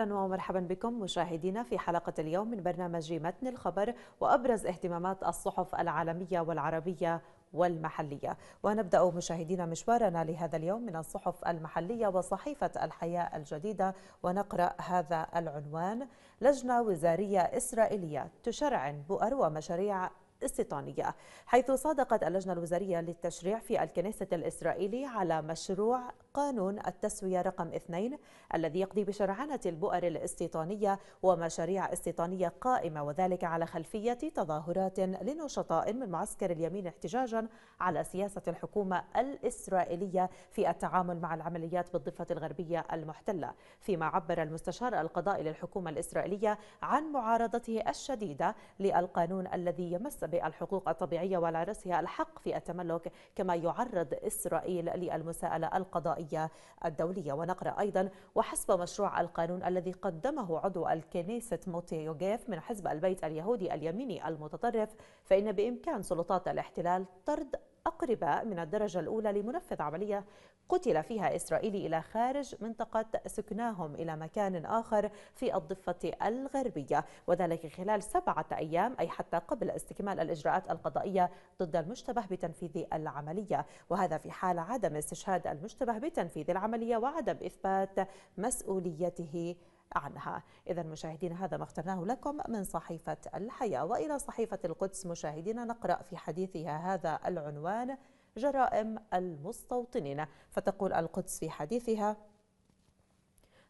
اهلا ومرحبا بكم مشاهدينا في حلقه اليوم من برنامج متن الخبر وابرز اهتمامات الصحف العالميه والعربيه والمحلية ونبدأ مشاهدينا مشوارنا لهذا اليوم من الصحف المحلية وصحيفة الحياة الجديدة ونقرأ هذا العنوان لجنة وزارية إسرائيلية تشرعن بؤر ومشاريع استيطانية حيث صادقت اللجنة الوزارية للتشريع في الكنيسة الإسرائيلي على مشروع قانون التسوية رقم اثنين الذي يقضي بشرعنة البؤر الاستيطانية ومشاريع استيطانية قائمة وذلك على خلفية تظاهرات لنشطاء من معسكر اليمين احتجاجا على سياسة الحكومة الإسرائيلية في التعامل مع العمليات بالضفة الغربية المحتلة فيما عبر المستشار القضائي للحكومة الإسرائيلية عن معارضته الشديدة للقانون الذي يمس بالحقوق الطبيعية هي الحق في التملك كما يعرض إسرائيل للمساءلة القضائية الدولية ونقرأ أيضا وحسب مشروع القانون الذي قدمه عضو الكنيسة موتي يوغيف من حزب البيت اليهودي اليميني المتطرف فإن بإمكان سلطات الاحتلال طرد أقرباء من الدرجة الأولى لمنفذ عملية قتل فيها إسرائيلي إلى خارج منطقة سكناهم إلى مكان آخر في الضفة الغربية وذلك خلال سبعة أيام أي حتى قبل استكمال الإجراءات القضائية ضد المشتبه بتنفيذ العملية وهذا في حال عدم استشهاد المشتبه بتنفيذ العملية وعدم إثبات مسؤوليته عنها إذا مشاهدينا هذا ما اخترناه لكم من صحيفة الحياة وإلى صحيفة القدس مشاهدينا نقرأ في حديثها هذا العنوان جرائم المستوطنين فتقول القدس في حديثها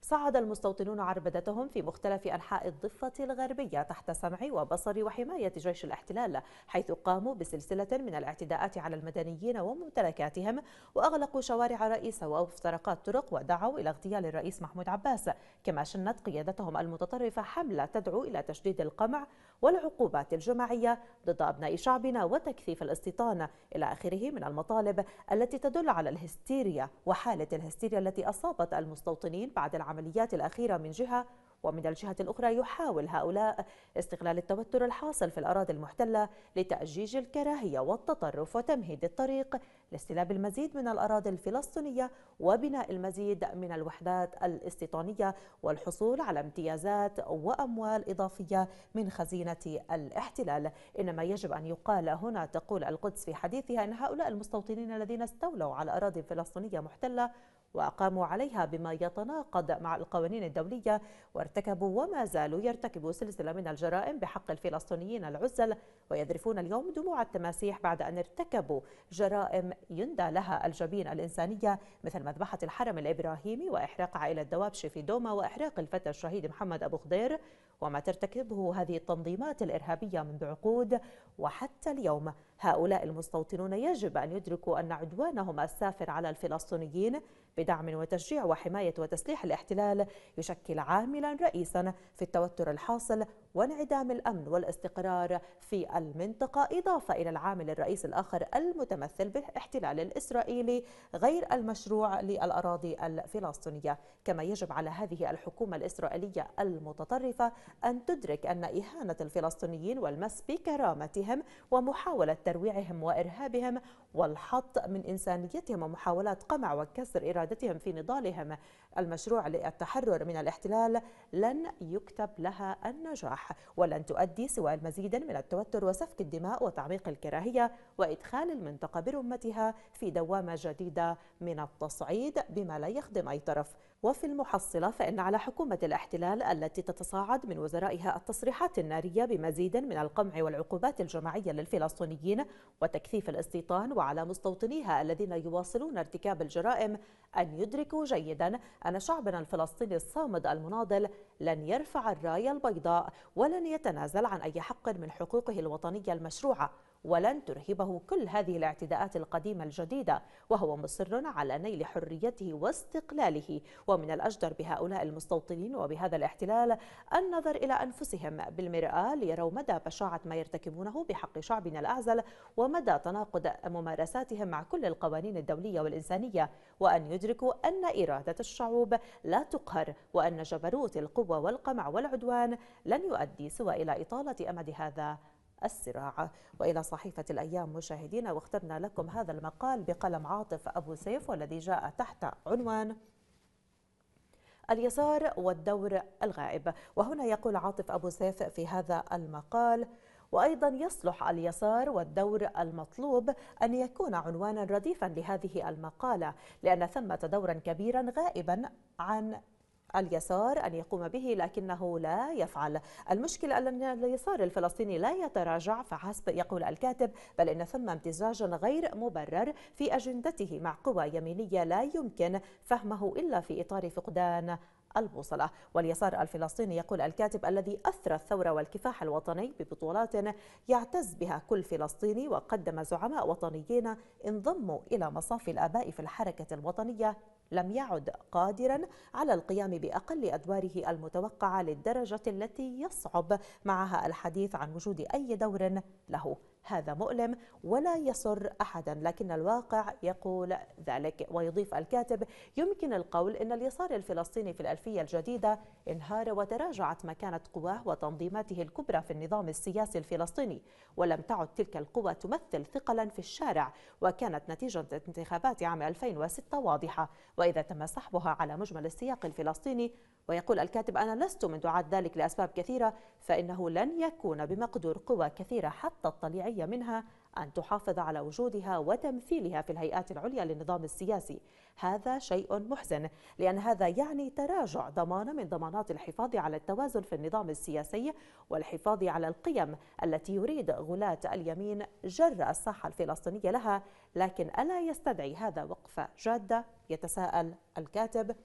صعد المستوطنون عربدتهم في مختلف أنحاء الضفة الغربية تحت سمع وبصر وحماية جيش الاحتلال حيث قاموا بسلسلة من الاعتداءات على المدنيين وممتلكاتهم وأغلقوا شوارع رئيسة وافترقات طرق ودعوا إلى اغتيال الرئيس محمود عباس كما شنت قيادتهم المتطرفة حملة تدعو إلى تشديد القمع والعقوبات الجماعية ضد أبناء شعبنا وتكثيف الاستيطان إلى آخره من المطالب التي تدل على الهستيريا وحالة الهستيريا التي أصابت المستوطنين بعد العمليات الأخيرة من جهة ومن الجهة الأخرى يحاول هؤلاء استغلال التوتر الحاصل في الأراضي المحتلة لتأجيج الكراهية والتطرف وتمهيد الطريق لاستلاب المزيد من الأراضي الفلسطينية وبناء المزيد من الوحدات الاستيطانية والحصول على امتيازات وأموال إضافية من خزينة الاحتلال إنما يجب أن يقال هنا تقول القدس في حديثها أن هؤلاء المستوطنين الذين استولوا على أراضي فلسطينية محتلة وأقاموا عليها بما يتناقض مع القوانين الدولية وارتكبوا وما زالوا يرتكبوا سلسلة من الجرائم بحق الفلسطينيين العزل ويذرفون اليوم دموع التماسيح بعد أن ارتكبوا جرائم يندى لها الجبين الإنسانية مثل مذبحة الحرم الإبراهيمي وإحراق عائلة دوابشي في دوما وإحراق الفتى الشهيد محمد أبو خضير وما ترتكبه هذه التنظيمات الإرهابية منذ عقود وحتى اليوم هؤلاء المستوطنون يجب أن يدركوا أن عدوانهم السافر على الفلسطينيين بدعم وتشجيع وحماية وتسليح الاحتلال يشكل عاملا رئيسا في التوتر الحاصل وانعدام الأمن والاستقرار في المنطقة إضافة إلى العامل الرئيس الآخر المتمثل بالاحتلال الإسرائيلي غير المشروع للأراضي الفلسطينية كما يجب على هذه الحكومة الإسرائيلية المتطرفة أن تدرك أن إهانة الفلسطينيين والمس بكرامتهم ومحاولة ترويعهم وإرهابهم والحط من إنسانيتهم ومحاولات قمع وكسر إرادتهم قيادتهم في نضالهم المشروع للتحرر من الاحتلال لن يكتب لها النجاح ولن تؤدي سوى المزيد من التوتر وسفك الدماء وتعميق الكراهية وإدخال المنطقة برمتها في دوامة جديدة من التصعيد بما لا يخدم أي طرف وفي المحصلة فإن على حكومة الاحتلال التي تتصاعد من وزرائها التصريحات النارية بمزيد من القمع والعقوبات الجماعية للفلسطينيين وتكثيف الاستيطان وعلى مستوطنيها الذين يواصلون ارتكاب الجرائم أن يدركوا جيدا أن شعبنا الفلسطيني الصامد المناضل لن يرفع الراية البيضاء ولن يتنازل عن أي حق من حقوقه الوطنية المشروعة ولن ترهبه كل هذه الاعتداءات القديمة الجديدة وهو مصر على نيل حريته واستقلاله ومن الأجدر بهؤلاء المستوطنين وبهذا الاحتلال النظر إلى أنفسهم بالمرآة ليروا مدى بشاعة ما يرتكبونه بحق شعبنا الأعزل ومدى تناقض ممارساتهم مع كل القوانين الدولية والإنسانية وأن يدركوا أن إرادة الشعوب لا تقهر وأن جبروت القوة والقمع والعدوان لن يؤدي سوى إلى إطالة أمد هذا الصراع وإلى صحيفة الأيام مشاهدينا واخترنا لكم هذا المقال بقلم عاطف أبو سيف والذي جاء تحت عنوان اليسار والدور الغائب وهنا يقول عاطف أبو سيف في هذا المقال وأيضا يصلح اليسار والدور المطلوب أن يكون عنوانا رديفا لهذه المقالة لأن ثمة دورا كبيرا غائبا عن اليسار أن يقوم به لكنه لا يفعل المشكلة أن اليسار الفلسطيني لا يتراجع فحسب يقول الكاتب بل إن ثم امتزاج غير مبرر في أجندته مع قوى يمينية لا يمكن فهمه إلا في إطار فقدان البوصلة واليسار الفلسطيني يقول الكاتب الذي أثرى الثورة والكفاح الوطني ببطولات يعتز بها كل فلسطيني وقدم زعماء وطنيين انضموا إلى مصاف الآباء في الحركة الوطنية لم يعد قادرا على القيام بأقل أدواره المتوقعة للدرجة التي يصعب معها الحديث عن وجود أي دور له هذا مؤلم ولا يسر احدا لكن الواقع يقول ذلك ويضيف الكاتب يمكن القول ان اليسار الفلسطيني في الالفيه الجديده انهار وتراجعت مكانه قواه وتنظيماته الكبرى في النظام السياسي الفلسطيني ولم تعد تلك القوى تمثل ثقلا في الشارع وكانت نتيجه انتخابات عام 2006 واضحه واذا تم سحبها على مجمل السياق الفلسطيني ويقول الكاتب أنا لست من دعاة ذلك لأسباب كثيرة فإنه لن يكون بمقدور قوى كثيرة حتى الطليعية منها أن تحافظ على وجودها وتمثيلها في الهيئات العليا للنظام السياسي هذا شيء محزن لأن هذا يعني تراجع ضمانة من ضمانات الحفاظ على التوازن في النظام السياسي والحفاظ على القيم التي يريد غلاة اليمين جر الساحة الفلسطينية لها لكن ألا يستدعي هذا وقفة جادة يتساءل الكاتب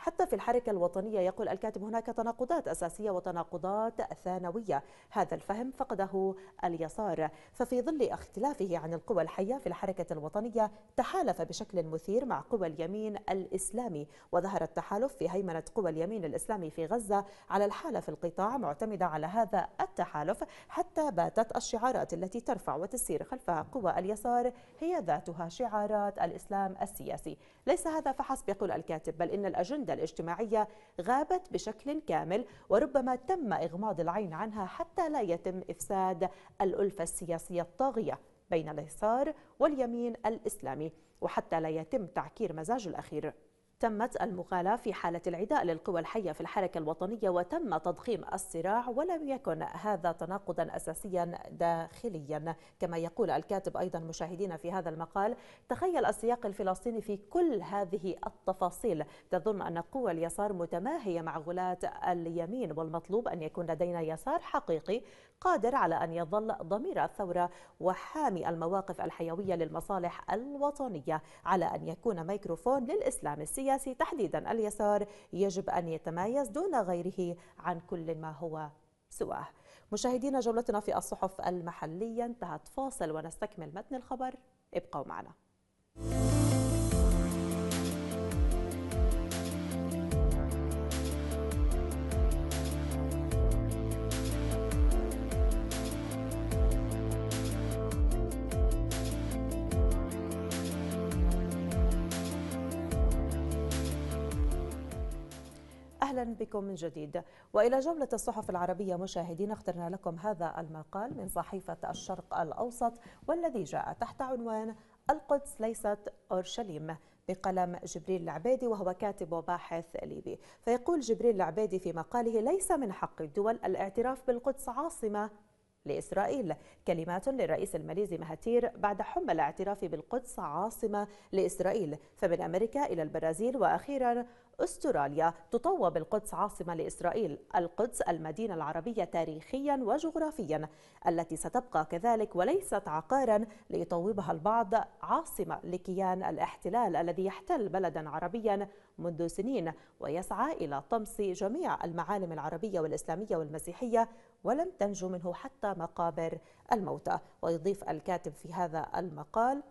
حتى في الحركة الوطنية يقول الكاتب هناك تناقضات أساسية وتناقضات ثانوية هذا الفهم فقده اليسار ففي ظل اختلافه عن القوى الحية في الحركة الوطنية تحالف بشكل مثير مع قوى اليمين الإسلامي وظهر التحالف في هيمنة قوى اليمين الإسلامي في غزة على الحالة في القطاع معتمدة على هذا التحالف حتى باتت الشعارات التي ترفع وتسير خلفها قوى اليسار هي ذاتها شعارات الإسلام السياسي ليس هذا فحسب يقول الكاتب بل إن الأجندة الاجتماعية غابت بشكل كامل وربما تم إغماض العين عنها حتى لا يتم إفساد الألفة السياسية الطاغية بين اليسار واليمين الإسلامي وحتى لا يتم تعكير مزاج الأخير تمت المغالاة في حالة العداء للقوى الحية في الحركة الوطنية وتم تضخيم الصراع ولم يكن هذا تناقضا أساسيا داخليا كما يقول الكاتب أيضا مشاهدين في هذا المقال تخيل السياق الفلسطيني في كل هذه التفاصيل تظن أن قوى اليسار متماهية مع غلاة اليمين والمطلوب أن يكون لدينا يسار حقيقي قادر على أن يظل ضمير الثورة وحامي المواقف الحيوية للمصالح الوطنية على أن يكون ميكروفون للإسلام السياسي تحديدا اليسار يجب أن يتميز دون غيره عن كل ما هو سواه مشاهدينا جولتنا في الصحف المحلية انتهت فاصل ونستكمل متن الخبر ابقوا معنا أهلا بكم من جديد وإلى جولة الصحف العربية مشاهدين اخترنا لكم هذا المقال من صحيفة الشرق الأوسط والذي جاء تحت عنوان القدس ليست أورشليم بقلم جبريل العبيدي وهو كاتب وباحث ليبي فيقول جبريل العبيدي في مقاله ليس من حق الدول الاعتراف بالقدس عاصمة لإسرائيل كلمات للرئيس الماليزي مهاتير بعد حمى الاعتراف بالقدس عاصمة لإسرائيل فمن أمريكا إلى البرازيل وأخيرا أستراليا تطوى بالقدس عاصمة لإسرائيل القدس المدينة العربية تاريخيا وجغرافيا التي ستبقى كذلك وليست عقارا ليطوبها البعض عاصمة لكيان الاحتلال الذي يحتل بلدا عربيا منذ سنين ويسعى إلى طمس جميع المعالم العربية والإسلامية والمسيحية ولم تنجو منه حتى مقابر الموتى ويضيف الكاتب في هذا المقال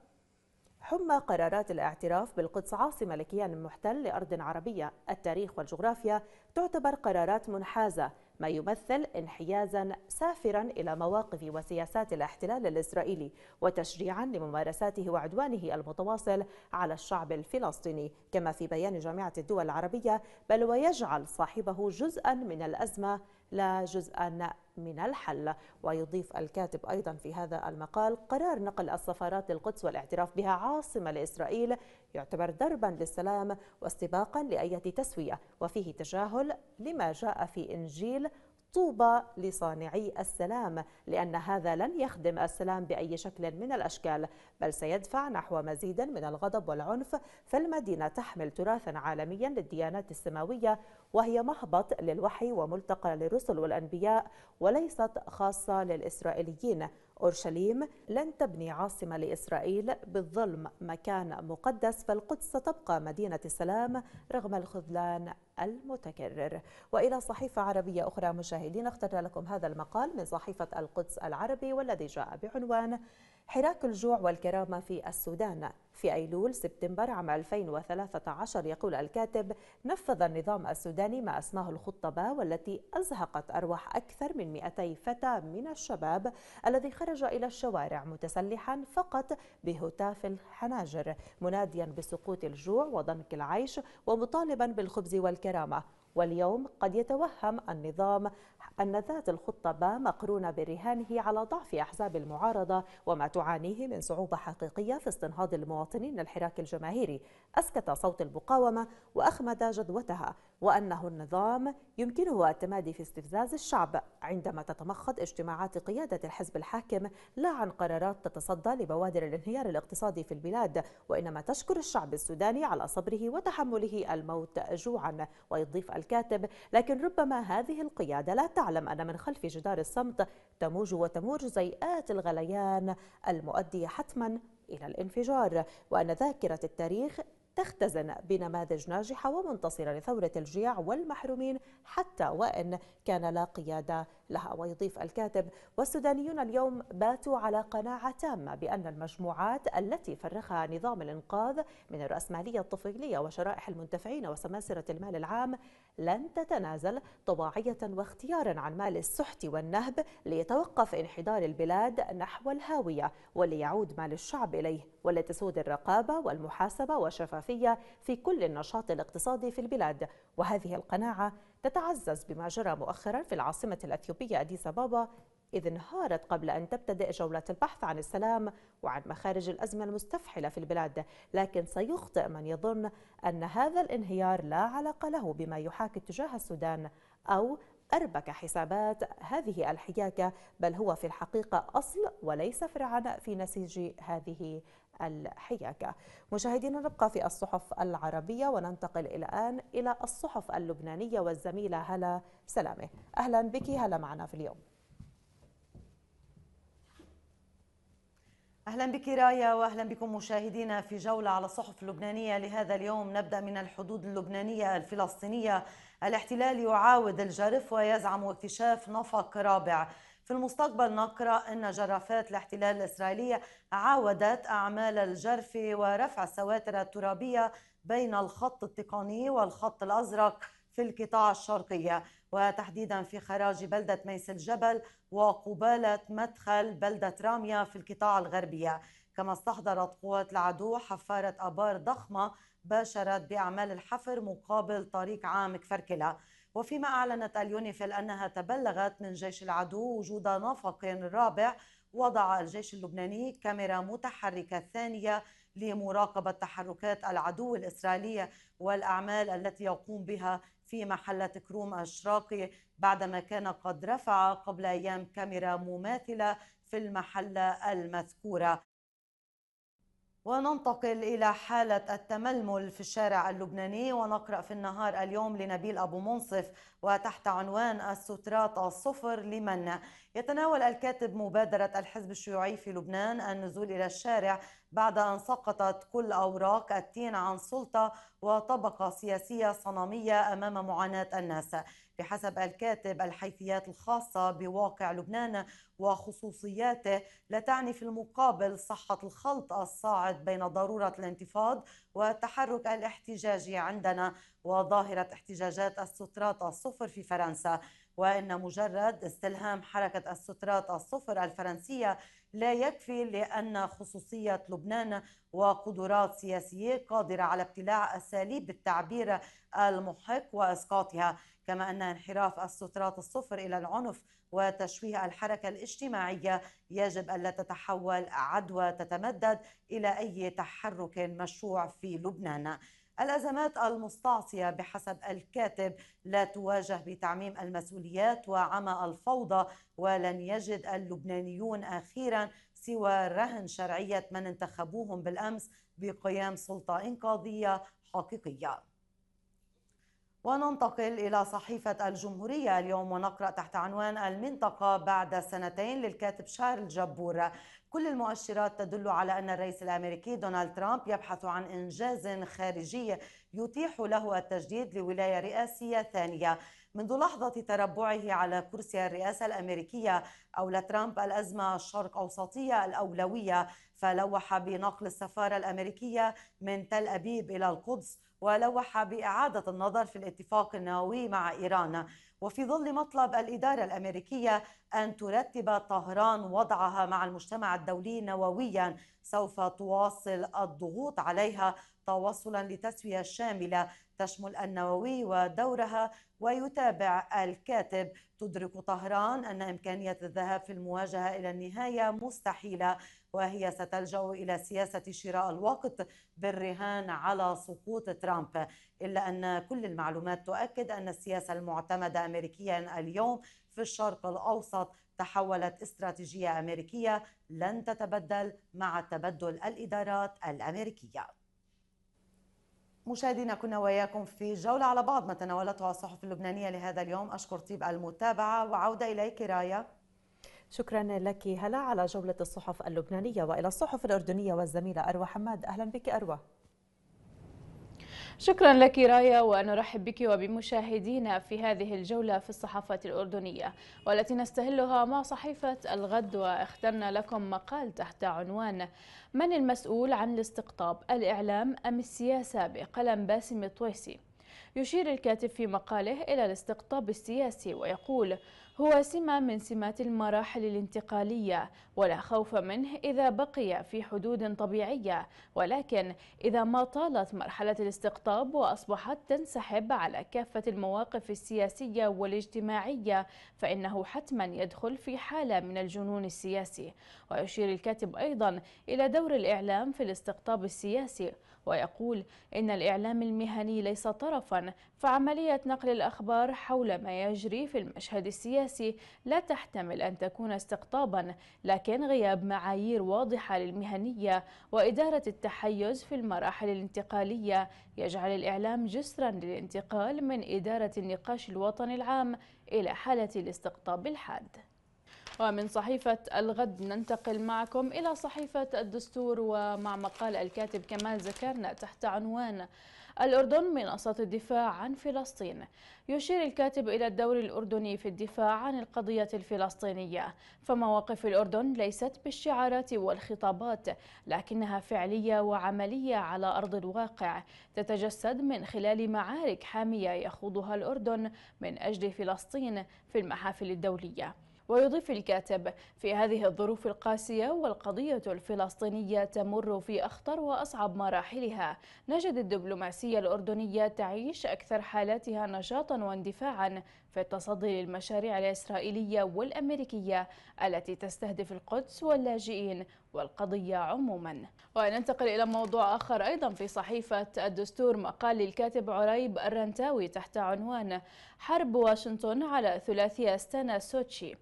حمى قرارات الاعتراف بالقدس عاصمة لكيان محتل لأرض عربية التاريخ والجغرافيا تعتبر قرارات منحازة ما يمثل انحيازا سافرا إلى مواقف وسياسات الاحتلال الإسرائيلي وتشجيعا لممارساته وعدوانه المتواصل على الشعب الفلسطيني كما في بيان جامعة الدول العربية بل ويجعل صاحبه جزءا من الأزمة لا جزءا من الحل ويضيف الكاتب أيضا في هذا المقال قرار نقل السفارات للقدس والاعتراف بها عاصمة لإسرائيل يعتبر ضربا للسلام واستباقا لأية تسوية وفيه تجاهل لما جاء في إنجيل طوبى لصانعي السلام لأن هذا لن يخدم السلام بأي شكل من الأشكال بل سيدفع نحو مزيد من الغضب والعنف فالمدينة تحمل تراثا عالميا للديانات السماوية وهي مهبط للوحي وملتقى للرسل والأنبياء وليست خاصة للإسرائيليين أورشليم لن تبني عاصمة لإسرائيل بالظلم مكان مقدس فالقدس ستبقى مدينة السلام رغم الخذلان المتكرر وإلى صحيفة عربية أخرى مشاهدين اخترنا لكم هذا المقال من صحيفة القدس العربي والذي جاء بعنوان حراك الجوع والكرامة في السودان في أيلول سبتمبر عام 2013 يقول الكاتب نفذ النظام السوداني ما أسماه الخطبة والتي أزهقت أرواح أكثر من 200 فتى من الشباب الذي خرج إلى الشوارع متسلحا فقط بهتاف الحناجر مناديا بسقوط الجوع وضنك العيش ومطالبا بالخبز والكرامة واليوم قد يتوهم النظام أن ذات الخطة با مقرونة برهانه على ضعف أحزاب المعارضة وما تعانيه من صعوبة حقيقية في استنهاض المواطنين الحراك الجماهيري أسكت صوت المقاومة وأخمد جدوتها وأنه النظام يمكنه التمادي في استفزاز الشعب عندما تتمخض اجتماعات قيادة الحزب الحاكم لا عن قرارات تتصدى لبوادر الانهيار الاقتصادي في البلاد وإنما تشكر الشعب السوداني على صبره وتحمله الموت جوعا ويضيف الكاتب لكن ربما هذه القيادة لا تعلم أن من خلف جدار الصمت تموج وتمور جزيئات الغليان المؤدية حتما إلى الانفجار وأن ذاكرة التاريخ تختزن بنماذج ناجحة ومنتصرة لثورة الجياع والمحرومين حتى وإن كان لا قيادة لها ويضيف الكاتب والسودانيون اليوم باتوا على قناعة تامة بأن المجموعات التي فرخها نظام الإنقاذ من الرأسمالية الطفيلية وشرائح المنتفعين وسماسرة المال العام لن تتنازل طواعية واختيارا عن مال السحت والنهب ليتوقف انحدار البلاد نحو الهاوية وليعود مال الشعب إليه ولتسود الرقابة والمحاسبة والشفافية في كل النشاط الاقتصادي في البلاد وهذه القناعة تتعزز بما جرى مؤخرا في العاصمة الأثيوبية أديس أبابا إذ انهارت قبل أن تبتدئ جولة البحث عن السلام وعن مخارج الأزمة المستفحلة في البلاد لكن سيخطئ من يظن أن هذا الانهيار لا علاقة له بما يحاكي اتجاه السودان أو أربك حسابات هذه الحياكة بل هو في الحقيقة أصل وليس فرعا في نسيج هذه الحياكة مشاهدينا نبقى في الصحف العربية وننتقل الآن إلى الصحف اللبنانية والزميلة هلا سلامة أهلا بك هلا معنا في اليوم اهلا بك رايا واهلا بكم مشاهدينا في جوله على الصحف اللبنانيه لهذا اليوم نبدا من الحدود اللبنانيه الفلسطينيه الاحتلال يعاود الجرف ويزعم اكتشاف نفق رابع في المستقبل نقرا ان جرافات الاحتلال الاسرائيليه عاودت اعمال الجرف ورفع السواتر الترابيه بين الخط التقني والخط الازرق في القطاع الشرقية وتحديدا في خراج بلدة ميس الجبل وقبالة مدخل بلدة رامية في القطاع الغربية كما استحضرت قوات العدو حفارة أبار ضخمة باشرت بأعمال الحفر مقابل طريق عام كفركلة وفيما أعلنت اليونيفيل أنها تبلغت من جيش العدو وجود نفق رابع وضع الجيش اللبناني كاميرا متحركة ثانية لمراقبة تحركات العدو الإسرائيلية والأعمال التي يقوم بها في محلة كروم الشراقي بعدما كان قد رفع قبل أيام كاميرا مماثلة في المحلة المذكورة وننتقل إلى حالة التململ في الشارع اللبناني ونقرأ في النهار اليوم لنبيل أبو منصف وتحت عنوان السترات الصفر لمن يتناول الكاتب مبادرة الحزب الشيوعي في لبنان النزول إلى الشارع بعد أن سقطت كل أوراق التين عن سلطة وطبقة سياسية صنمية أمام معاناة الناس بحسب الكاتب الحيثيات الخاصة بواقع لبنان وخصوصياته لا تعني في المقابل صحة الخلط الصاعد بين ضرورة الانتفاض والتحرك الاحتجاجي عندنا وظاهرة احتجاجات السترات الصفر في فرنسا وإن مجرد استلهام حركة السترات الصفر الفرنسية لا يكفي لأن خصوصية لبنان وقدرات سياسية قادرة على ابتلاع أساليب التعبير المحق وإسقاطها كما أن انحراف السترات الصفر إلى العنف وتشويه الحركة الاجتماعية يجب ألا تتحول عدوى تتمدد إلى أي تحرك مشروع في لبنان الأزمات المستعصية بحسب الكاتب لا تواجه بتعميم المسؤوليات وعمى الفوضى ولن يجد اللبنانيون أخيرا سوى رهن شرعية من انتخبوهم بالأمس بقيام سلطة إنقاذية حقيقية وننتقل إلى صحيفة الجمهورية اليوم ونقرأ تحت عنوان المنطقة بعد سنتين للكاتب شارل جبور كل المؤشرات تدل على أن الرئيس الأمريكي دونالد ترامب يبحث عن إنجاز خارجي يتيح له التجديد لولاية رئاسية ثانية منذ لحظة تربعه على كرسي الرئاسة الأمريكية أولى ترامب الأزمة الشرق أوسطية الأولوية فلوح بنقل السفارة الأمريكية من تل أبيب إلى القدس ولوح بإعادة النظر في الاتفاق النووي مع إيران وفي ظل مطلب الإدارة الأمريكية أن ترتب طهران وضعها مع المجتمع الدولي نوويا سوف تواصل الضغوط عليها توصلا لتسوية شاملة تشمل النووي ودورها ويتابع الكاتب تدرك طهران أن إمكانية الذهاب في المواجهة إلى النهاية مستحيلة وهي ستلجأ إلى سياسة شراء الوقت بالرهان على سقوط ترامب إلا أن كل المعلومات تؤكد أن السياسة المعتمدة أمريكيا اليوم في الشرق الأوسط تحولت استراتيجية أمريكية لن تتبدل مع تبدل الإدارات الأمريكية مشاهدينا كنا وياكم في جولة على بعض ما تناولته الصحف اللبنانية لهذا اليوم أشكر طيب المتابعة وعودة إليك رايا شكرا لك هلا على جولة الصحف اللبنانية وإلى الصحف الأردنية والزميلة أروى حماد أهلا بك أروى شكرا لك رايا ونرحب بك وبمشاهدينا في هذه الجولة في الصحافة الأردنية والتي نستهلها مع صحيفة الغد واخترنا لكم مقال تحت عنوان من المسؤول عن الاستقطاب الإعلام أم السياسة بقلم باسم الطويسي يشير الكاتب في مقاله إلى الاستقطاب السياسي ويقول هو سمة من سمات المراحل الانتقالية ولا خوف منه إذا بقي في حدود طبيعية ولكن إذا ما طالت مرحلة الاستقطاب وأصبحت تنسحب على كافة المواقف السياسية والاجتماعية فإنه حتما يدخل في حالة من الجنون السياسي ويشير الكاتب أيضا إلى دور الإعلام في الاستقطاب السياسي ويقول إن الإعلام المهني ليس طرفا فعملية نقل الأخبار حول ما يجري في المشهد السياسي لا تحتمل أن تكون استقطابا لكن غياب معايير واضحة للمهنية وإدارة التحيز في المراحل الانتقالية يجعل الإعلام جسرا للانتقال من إدارة النقاش الوطني العام إلى حالة الاستقطاب الحاد ومن صحيفة الغد ننتقل معكم إلى صحيفة الدستور ومع مقال الكاتب كمال زكرنا تحت عنوان الأردن منصة الدفاع عن فلسطين يشير الكاتب إلى الدور الأردني في الدفاع عن القضية الفلسطينية فمواقف الأردن ليست بالشعارات والخطابات لكنها فعلية وعملية على أرض الواقع تتجسد من خلال معارك حامية يخوضها الأردن من أجل فلسطين في المحافل الدولية ويضيف الكاتب في هذه الظروف القاسية والقضية الفلسطينية تمر في أخطر وأصعب مراحلها نجد الدبلوماسية الأردنية تعيش أكثر حالاتها نشاطا واندفاعا في التصدي للمشاريع الإسرائيلية والأمريكية التي تستهدف القدس واللاجئين والقضية عموما وننتقل إلى موضوع آخر أيضا في صحيفة الدستور مقال للكاتب عريب الرنتاوي تحت عنوان حرب واشنطن على ثلاثية أستانا سوتشي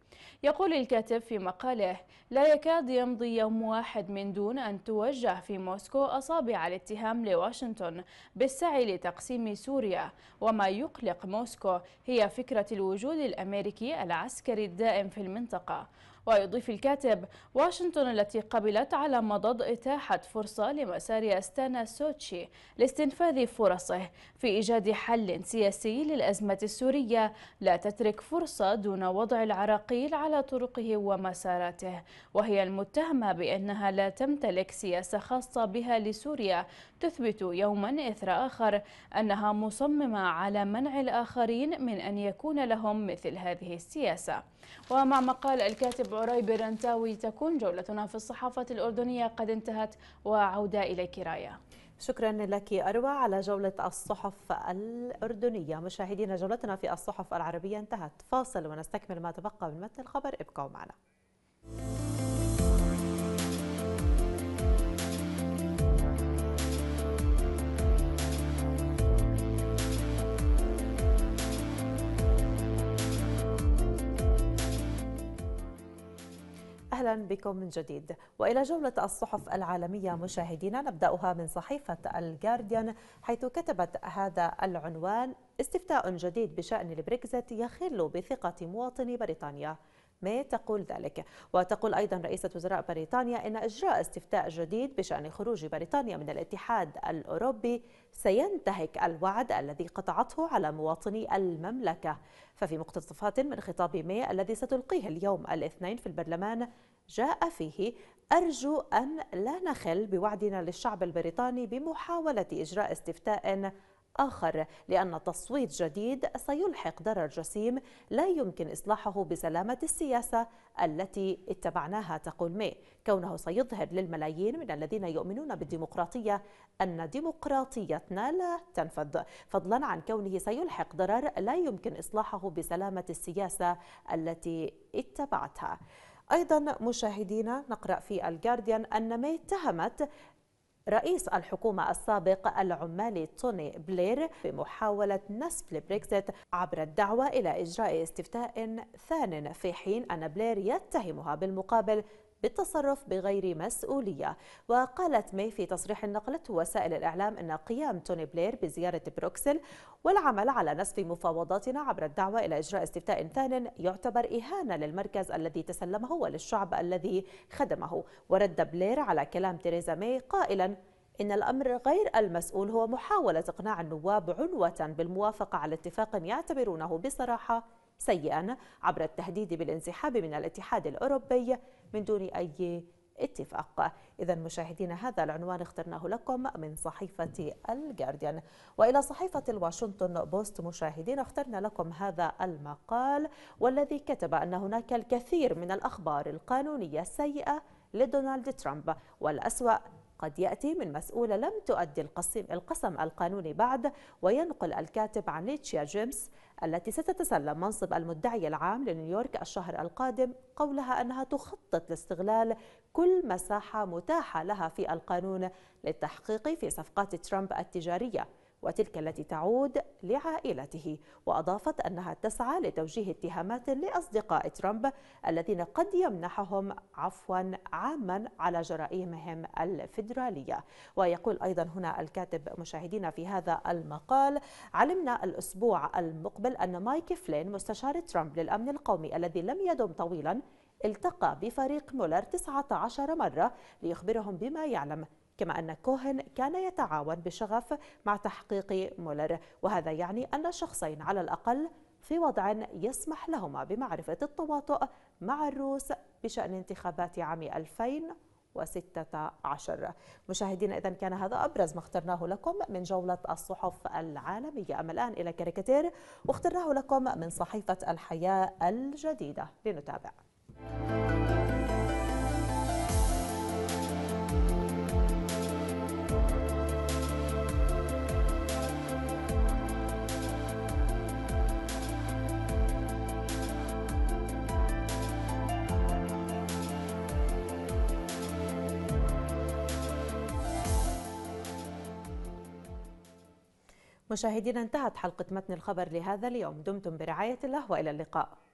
يقول الكاتب في مقاله لا يكاد يمضي يوم واحد من دون أن توجه في موسكو أصابع الاتهام لواشنطن بالسعي لتقسيم سوريا وما يقلق موسكو هي فكرة الوجود الأمريكي العسكري الدائم في المنطقة ويضيف الكاتب واشنطن التي قبلت على مضض إتاحة فرصة لمسار أستانا سوتشي لاستنفاذ فرصه في إيجاد حل سياسي للأزمة السورية لا تترك فرصة دون وضع العراقيل على طرقه ومساراته وهي المتهمة بأنها لا تمتلك سياسة خاصة بها لسوريا تثبت يوما إثر آخر أنها مصممة على منع الآخرين من أن يكون لهم مثل هذه السياسة ومع مقال الكاتب شعراي برنتاوي تكون جولتنا في الصحافة الأردنية قد انتهت وعودة إليك رايا شكرا لك أروى على جولة الصحف الأردنية مشاهدينا جولتنا في الصحف العربية انتهت فاصل ونستكمل ما تبقى من متن الخبر ابقوا معنا أهلا بكم من جديد وإلى جولة الصحف العالمية مشاهدينا نبدأها من صحيفة الجارديان حيث كتبت هذا العنوان استفتاء جديد بشأن البريكزيت يخل بثقة مواطني بريطانيا ماي تقول ذلك وتقول أيضا رئيسة وزراء بريطانيا إن إجراء استفتاء جديد بشأن خروج بريطانيا من الاتحاد الأوروبي سينتهك الوعد الذي قطعته على مواطني المملكة ففي مقتطفات من خطاب ماي الذي ستلقيه اليوم الاثنين في البرلمان جاء فيه أرجو أن لا نخل بوعدنا للشعب البريطاني بمحاولة إجراء استفتاء آخر لأن تصويت جديد سيلحق ضرر جسيم لا يمكن إصلاحه بسلامة السياسة التي اتبعناها تقول مي كونه سيظهر للملايين من الذين يؤمنون بالديمقراطية أن ديمقراطيتنا لا تنفذ فضلا عن كونه سيلحق ضرر لا يمكن إصلاحه بسلامة السياسة التي اتبعتها أيضا مشاهدينا نقرأ في الجارديان أن مي اتهمت رئيس الحكومة السابق العمالي توني بلير بمحاولة نسب لبريكزيت عبر الدعوة إلى إجراء استفتاء ثان في حين أن بلير يتهمها بالمقابل بالتصرف بغير مسؤولية وقالت مي في تصريح نقلته وسائل الإعلام أن قيام توني بلير بزيارة بروكسل والعمل على نسف مفاوضاتنا عبر الدعوة إلى إجراء استفتاء ثان يعتبر إهانة للمركز الذي تسلمه وللشعب الذي خدمه ورد بلير على كلام تيريزا مي قائلا إن الأمر غير المسؤول هو محاولة إقناع النواب عنوة بالموافقة على اتفاق يعتبرونه بصراحة سيئا عبر التهديد بالانسحاب من الاتحاد الأوروبي من دون أي اتفاق إذا مشاهدينا هذا العنوان اخترناه لكم من صحيفة الجارديان وإلى صحيفة الواشنطن بوست مشاهدينا اخترنا لكم هذا المقال والذي كتب أن هناك الكثير من الأخبار القانونية السيئة لدونالد ترامب والأسوأ قد يأتي من مسؤولة لم تؤدي القسم القانوني بعد وينقل الكاتب عن نيتشيا جيمس التي ستتسلم منصب المدعي العام لنيويورك الشهر القادم قولها أنها تخطط لاستغلال كل مساحة متاحة لها في القانون للتحقيق في صفقات ترامب التجارية وتلك التي تعود لعائلته وأضافت أنها تسعى لتوجيه اتهامات لأصدقاء ترامب الذين قد يمنحهم عفوا عاما على جرائمهم الفيدرالية ويقول أيضا هنا الكاتب مشاهدينا في هذا المقال علمنا الأسبوع المقبل أن مايك فلين مستشار ترامب للأمن القومي الذي لم يدم طويلا التقى بفريق مولر 19 مرة ليخبرهم بما يعلم كما أن كوهن كان يتعاون بشغف مع تحقيق مولر وهذا يعني أن الشخصين على الأقل في وضع يسمح لهما بمعرفة التواطؤ مع الروس بشأن انتخابات عام 2016 مشاهدينا إذا كان هذا أبرز ما اخترناه لكم من جولة الصحف العالمية أما الآن إلى كاريكاتير واخترناه لكم من صحيفة الحياة الجديدة لنتابع مشاهدينا انتهت حلقة متن الخبر لهذا اليوم دمتم برعاية الله وإلى اللقاء